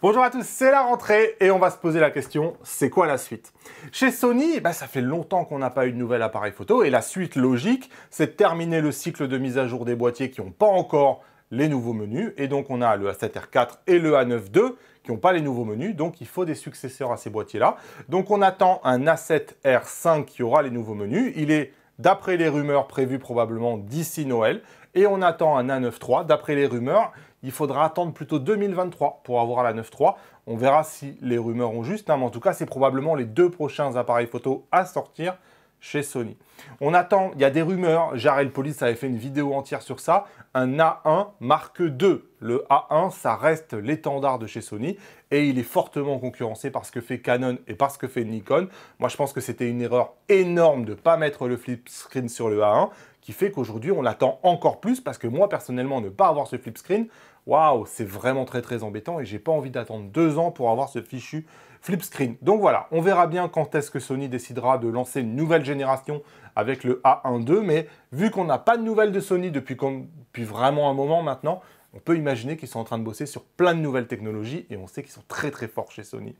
Bonjour à tous, c'est la rentrée et on va se poser la question, c'est quoi la suite Chez Sony, bah, ça fait longtemps qu'on n'a pas eu de nouvel appareil photo et la suite logique, c'est de terminer le cycle de mise à jour des boîtiers qui n'ont pas encore les nouveaux menus et donc on a le A7R4 et le A9 II qui n'ont pas les nouveaux menus, donc il faut des successeurs à ces boîtiers-là. Donc on attend un A7R5 qui aura les nouveaux menus. Il est d'après les rumeurs prévu probablement d'ici Noël. Et on attend un a 93 d'après les rumeurs, il faudra attendre plutôt 2023 pour avoir la 9.3. On verra si les rumeurs ont juste, hein, mais en tout cas, c'est probablement les deux prochains appareils photo à sortir chez Sony. On attend, il y a des rumeurs, Jared Police avait fait une vidéo entière sur ça, un A1 marque 2. Le A1, ça reste l'étendard de chez Sony et il est fortement concurrencé par ce que fait Canon et par ce que fait Nikon. Moi, je pense que c'était une erreur énorme de ne pas mettre le flip screen sur le A1 qui fait qu'aujourd'hui, on l'attend encore plus parce que moi, personnellement, ne pas avoir ce flip screen, waouh, c'est vraiment très très embêtant et j'ai pas envie d'attendre deux ans pour avoir ce fichu flip screen. Donc voilà, on verra bien quand est-ce que Sony décidera de lancer une nouvelle génération avec le A12, mais vu qu'on n'a pas de nouvelles de Sony depuis, depuis vraiment un moment maintenant, on peut imaginer qu'ils sont en train de bosser sur plein de nouvelles technologies et on sait qu'ils sont très très forts chez Sony.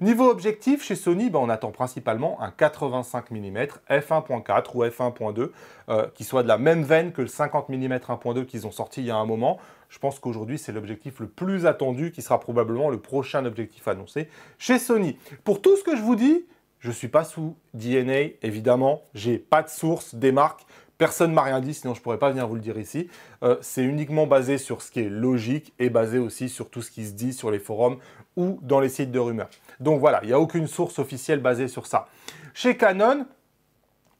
Niveau objectif, chez Sony, ben, on attend principalement un 85 mm f1.4 ou f1.2 euh, qui soit de la même veine que le 50 mm 1.2 qu'ils ont sorti il y a un moment. Je pense qu'aujourd'hui, c'est l'objectif le plus attendu qui sera probablement le prochain objectif annoncé chez Sony. Pour tout ce que je vous dis, je ne suis pas sous DNA, évidemment, j'ai pas de source des marques, Personne m'a rien dit, sinon je ne pourrais pas venir vous le dire ici. Euh, c'est uniquement basé sur ce qui est logique et basé aussi sur tout ce qui se dit sur les forums ou dans les sites de rumeurs. Donc voilà, il n'y a aucune source officielle basée sur ça. Chez Canon,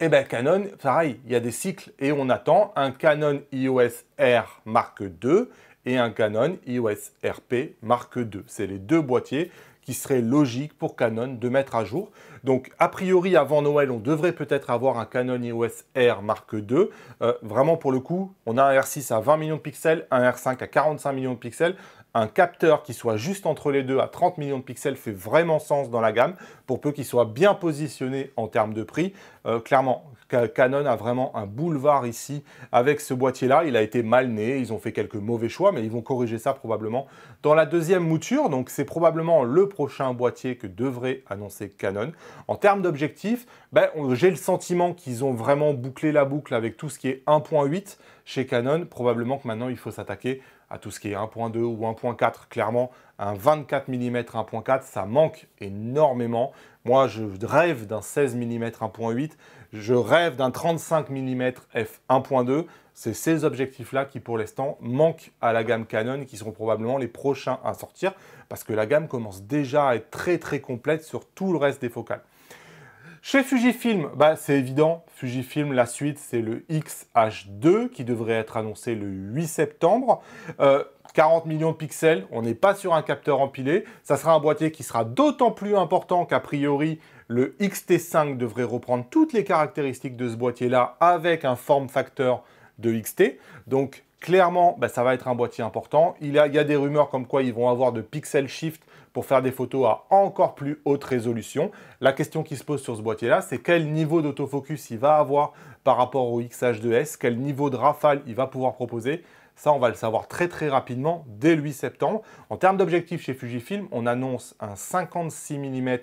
eh ben Canon, pareil, il y a des cycles et on attend un Canon iOS R Mark II et un Canon EOS RP Mark II. C'est les deux boîtiers qui seraient logique pour Canon de mettre à jour. Donc, a priori, avant Noël, on devrait peut-être avoir un Canon EOS R Mark II. Euh, vraiment, pour le coup, on a un R6 à 20 millions de pixels, un R5 à 45 millions de pixels, un capteur qui soit juste entre les deux à 30 millions de pixels fait vraiment sens dans la gamme, pour peu qu'il soit bien positionné en termes de prix. Euh, clairement, Canon a vraiment un boulevard ici avec ce boîtier-là. Il a été mal né, ils ont fait quelques mauvais choix, mais ils vont corriger ça probablement dans la deuxième mouture. Donc c'est probablement le prochain boîtier que devrait annoncer Canon. En termes d'objectifs, ben, j'ai le sentiment qu'ils ont vraiment bouclé la boucle avec tout ce qui est 1.8 chez Canon. Probablement que maintenant il faut s'attaquer à tout ce qui est 1.2 ou 1.4. Clairement, un 24 mm 1.4, ça manque énormément. Moi, je rêve d'un 16 mm 1.8, je rêve d'un 35 mm f 1.2. C'est ces objectifs-là qui, pour l'instant, manquent à la gamme Canon, qui seront probablement les prochains à sortir, parce que la gamme commence déjà à être très très complète sur tout le reste des focales. Chez Fujifilm, bah, c'est évident, Fujifilm, la suite, c'est le X-H2 qui devrait être annoncé le 8 septembre. 40 euh, millions de pixels, on n'est pas sur un capteur empilé. Ça sera un boîtier qui sera d'autant plus important qu'a priori, le XT5 devrait reprendre toutes les caractéristiques de ce boîtier-là avec un form factor de XT. Donc Clairement, bah, ça va être un boîtier important. Il y, a, il y a des rumeurs comme quoi ils vont avoir de pixel shift pour faire des photos à encore plus haute résolution. La question qui se pose sur ce boîtier-là, c'est quel niveau d'autofocus il va avoir par rapport au XH2S, quel niveau de rafale il va pouvoir proposer. Ça, on va le savoir très très rapidement dès le 8 septembre. En termes d'objectifs chez Fujifilm, on annonce un 56 mm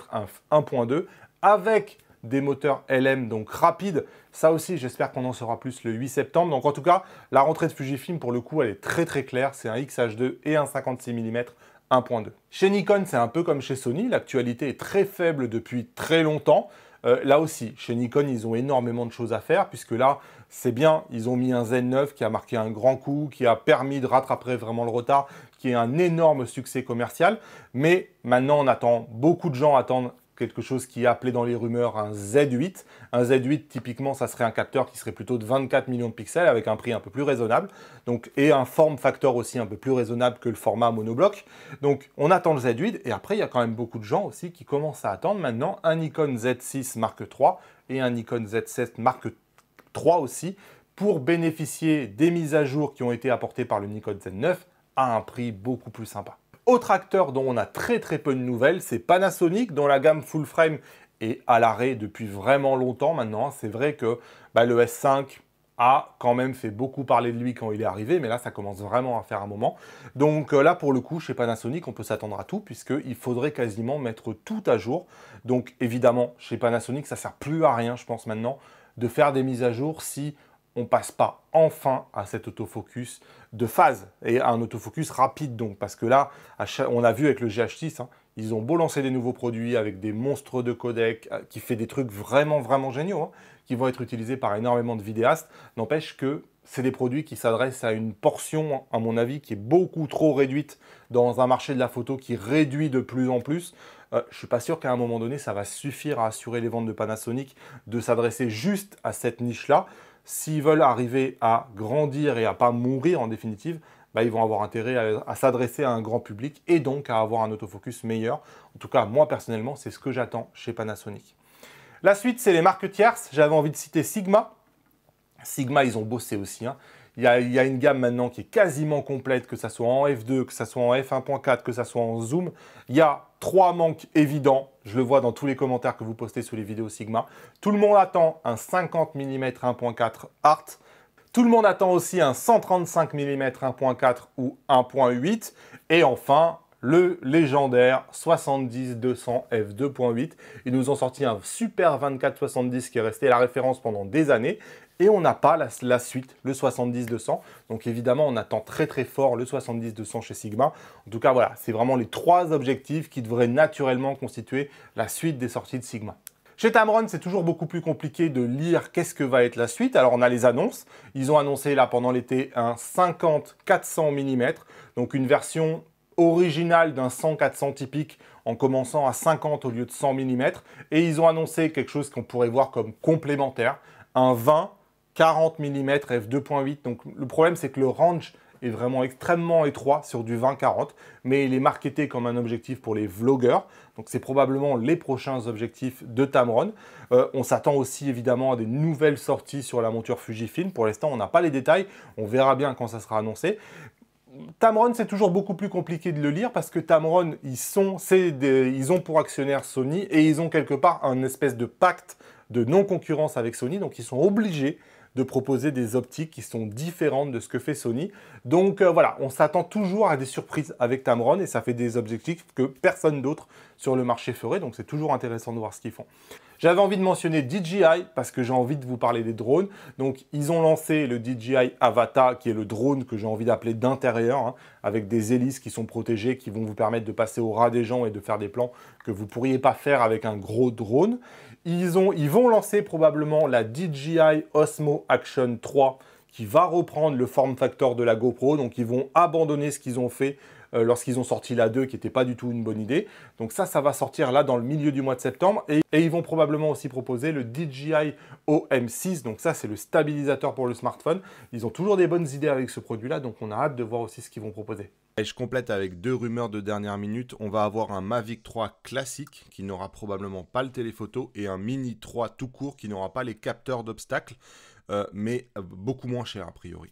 1.2 avec des moteurs LM, donc rapides. Ça aussi, j'espère qu'on en saura plus le 8 septembre. Donc en tout cas, la rentrée de Fujifilm, pour le coup, elle est très très claire. C'est un XH2 et un 56 mm 1.2. Chez Nikon, c'est un peu comme chez Sony. L'actualité est très faible depuis très longtemps. Euh, là aussi, chez Nikon, ils ont énormément de choses à faire, puisque là, c'est bien, ils ont mis un Z9 qui a marqué un grand coup, qui a permis de rattraper vraiment le retard, qui est un énorme succès commercial. Mais maintenant, on attend, beaucoup de gens attendent quelque chose qui est appelé dans les rumeurs un Z8. Un Z8, typiquement, ça serait un capteur qui serait plutôt de 24 millions de pixels avec un prix un peu plus raisonnable. Donc, et un form factor aussi un peu plus raisonnable que le format monobloc. Donc, on attend le Z8 et après, il y a quand même beaucoup de gens aussi qui commencent à attendre maintenant un Nikon Z6 Mark III et un Nikon Z7 Mark III aussi pour bénéficier des mises à jour qui ont été apportées par le Nikon Z9 à un prix beaucoup plus sympa. Autre acteur dont on a très très peu de nouvelles, c'est Panasonic, dont la gamme full frame est à l'arrêt depuis vraiment longtemps maintenant. C'est vrai que bah, le S5 a quand même fait beaucoup parler de lui quand il est arrivé, mais là, ça commence vraiment à faire un moment. Donc euh, là, pour le coup, chez Panasonic, on peut s'attendre à tout, puisqu'il faudrait quasiment mettre tout à jour. Donc évidemment, chez Panasonic, ça sert plus à rien, je pense maintenant, de faire des mises à jour si on passe pas enfin à cet autofocus de phase et à un autofocus rapide donc parce que là on a vu avec le GH6 hein, ils ont beau lancer des nouveaux produits avec des monstres de codec euh, qui fait des trucs vraiment vraiment géniaux hein, qui vont être utilisés par énormément de vidéastes n'empêche que c'est des produits qui s'adressent à une portion, à mon avis, qui est beaucoup trop réduite dans un marché de la photo qui réduit de plus en plus. Euh, je ne suis pas sûr qu'à un moment donné, ça va suffire à assurer les ventes de Panasonic de s'adresser juste à cette niche-là s'ils veulent arriver à grandir et à pas mourir en définitive, bah, ils vont avoir intérêt à, s'adresser à un grand public et donc à avoir un autofocus meilleur. En tout cas, moi personnellement, c'est ce que j'attends chez Panasonic. La suite, c'est les marques tierces. J'avais envie de citer Sigma. Sigma, ils ont bossé aussi. Hein. Il y, a, une gamme maintenant qui est quasiment complète, que ça soit en F2, que ce soit en F1.4, que ce soit en zoom. Il y a trois manques évidents. Je le vois dans tous les commentaires que vous postez sous les vidéos Sigma. Tout le monde attend un 50 mm 1.4 Art. Tout le monde attend aussi un 135 mm 1.4 ou 1.8. Et enfin, le légendaire 70-200 f2.8. Ils nous ont sorti un super 24-70 qui est resté la référence pendant des années et on n'a pas la, suite, le 70-200. Donc évidemment, on attend très très fort le 70-200 chez Sigma. En tout cas, voilà, c'est vraiment les trois objectifs qui devraient naturellement constituer la suite des sorties de Sigma. Chez Tamron, c'est toujours beaucoup plus compliqué de lire qu'est-ce que va être la suite. Alors on a les annonces. Ils ont annoncé là pendant l'été un 50-400 mm, donc une version original d'un 100-400 typique en commençant à 50 au lieu de 100 mm. Et ils ont annoncé quelque chose qu'on pourrait voir comme complémentaire, un 20 40 mm f2.8. Donc le problème c'est que le range est vraiment extrêmement étroit sur du 20-40, mais il est marketé comme un objectif pour les vlogueurs. Donc c'est probablement les prochains objectifs de Tamron. Euh, on s'attend aussi évidemment à des nouvelles sorties sur la monture Fujifilm. Pour l'instant, on n'a pas les détails. On verra bien quand ça sera annoncé. Tamron, c'est toujours beaucoup plus compliqué de le lire parce que Tamron, ils, sont, ils ont pour actionnaire Sony et ils ont quelque part un espèce de pacte de non-concurrence avec Sony, donc ils sont obligés de proposer des optiques qui sont différentes de ce que fait Sony. Donc euh, voilà, on s'attend toujours à des surprises avec Tamron et ça fait des objectifs que personne d'autre sur le marché ferait, donc c'est toujours intéressant de voir ce qu'ils font. J'avais envie de mentionner DJI parce que j'ai envie de vous parler des drones. Donc, ils ont lancé le DJI Avata, qui est le drone que j'ai envie d'appeler d'intérieur, hein, avec des hélices qui sont protégées, qui vont vous permettre de passer au ras des gens et de faire des plans que vous ne pourriez pas faire avec un gros drone. Ils, ont, ils vont lancer probablement la DJI Osmo Action 3 qui va reprendre le form factor de la GoPro. Donc, ils vont abandonner ce qu'ils ont fait euh, lorsqu'ils ont sorti la 2 qui n'était pas du tout une bonne idée. Donc ça, ça va sortir là dans le milieu du mois de septembre et, ils vont probablement aussi proposer le DJI OM6. Donc ça, c'est le stabilisateur pour le smartphone. Ils ont toujours des bonnes idées avec ce produit-là, donc on a hâte de voir aussi ce qu'ils vont proposer. Et je complète avec deux rumeurs de dernière minute. On va avoir un Mavic 3 classique qui n'aura probablement pas le téléphoto et un Mini 3 tout court qui n'aura pas les capteurs d'obstacles, euh, mais beaucoup moins cher a priori.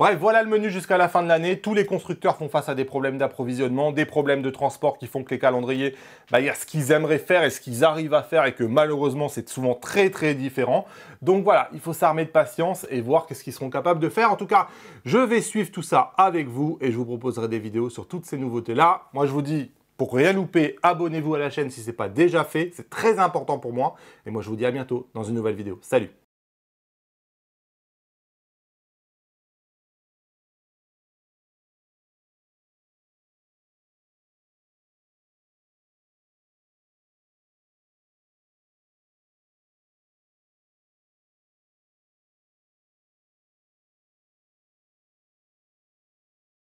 Bref, voilà le menu jusqu'à la fin de l'année. Tous les constructeurs font face à des problèmes d'approvisionnement, des problèmes de transport qui font que les calendriers, bah, il y a ce qu'ils aimeraient faire et ce qu'ils arrivent à faire et que malheureusement, c'est souvent très très différent. Donc voilà, il faut s'armer de patience et voir qu'est-ce qu'ils seront capables de faire. En tout cas, je vais suivre tout ça avec vous et je vous proposerai des vidéos sur toutes ces nouveautés-là. Moi, je vous dis, pour rien louper, abonnez-vous à la chaîne si ce n'est pas déjà fait. C'est très important pour moi. Et moi, je vous dis à bientôt dans une nouvelle vidéo. Salut